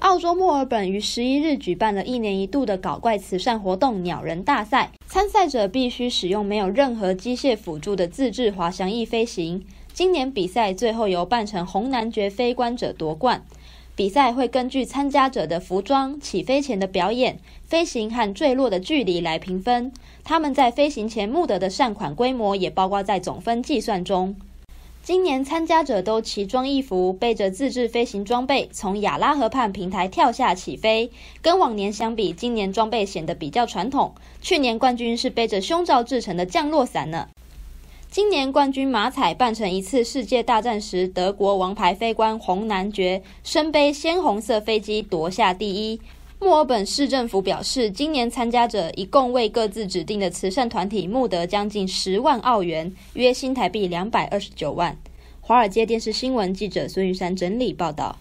澳洲墨尔本于十一日举办了一年一度的搞怪慈善活动——鸟人大赛。参赛者必须使用没有任何机械辅助的自制滑翔翼飞行。今年比赛最后由扮成红男爵飞官者夺冠。比赛会根据参加者的服装、起飞前的表演、飞行和坠落的距离来评分。他们在飞行前募得的善款规模也包括在总分计算中。今年参加者都奇装异服，背着自制飞行装备从雅拉河畔平台跳下起飞。跟往年相比，今年装备显得比较传统。去年冠军是背着胸罩制成的降落伞呢。今年冠军马彩扮成一次世界大战时德国王牌飞官红男爵，身背鲜红色飞机夺下第一。墨尔本市政府表示，今年参加者一共为各自指定的慈善团体募得将近十万澳元，约新台币两百二十九万。华尔街电视新闻记者孙玉山整理报道。